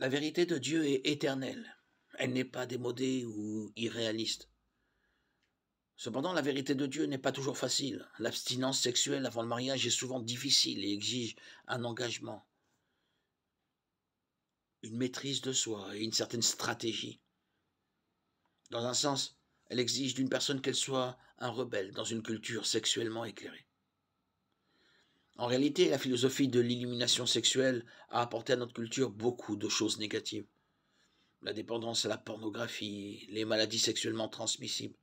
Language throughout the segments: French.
La vérité de Dieu est éternelle. Elle n'est pas démodée ou irréaliste. Cependant, la vérité de Dieu n'est pas toujours facile. L'abstinence sexuelle avant le mariage est souvent difficile et exige un engagement, une maîtrise de soi et une certaine stratégie. Dans un sens, elle exige d'une personne qu'elle soit un rebelle dans une culture sexuellement éclairée. En réalité, la philosophie de l'illumination sexuelle a apporté à notre culture beaucoup de choses négatives. La dépendance à la pornographie, les maladies sexuellement transmissibles,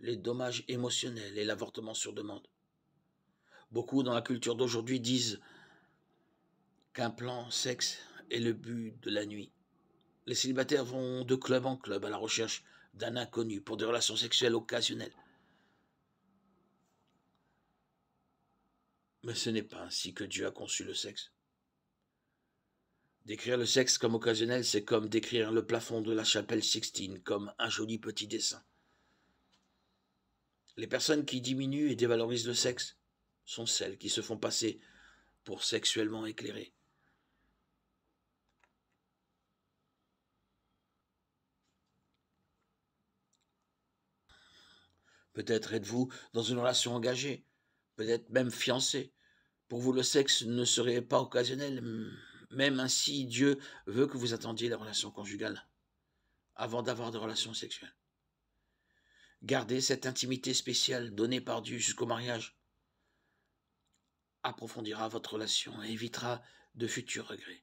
les dommages émotionnels et l'avortement sur demande. Beaucoup dans la culture d'aujourd'hui disent qu'un plan sexe est le but de la nuit. Les célibataires vont de club en club à la recherche d'un inconnu pour des relations sexuelles occasionnelles. Mais ce n'est pas ainsi que Dieu a conçu le sexe. Décrire le sexe comme occasionnel, c'est comme décrire le plafond de la chapelle Sixtine comme un joli petit dessin. Les personnes qui diminuent et dévalorisent le sexe sont celles qui se font passer pour sexuellement éclairées. Peut-être êtes-vous dans une relation engagée, peut-être même fiancée, pour vous, le sexe ne serait pas occasionnel. Même ainsi, Dieu veut que vous attendiez la relation conjugale avant d'avoir de relations sexuelles. Gardez cette intimité spéciale donnée par Dieu jusqu'au mariage approfondira votre relation et évitera de futurs regrets.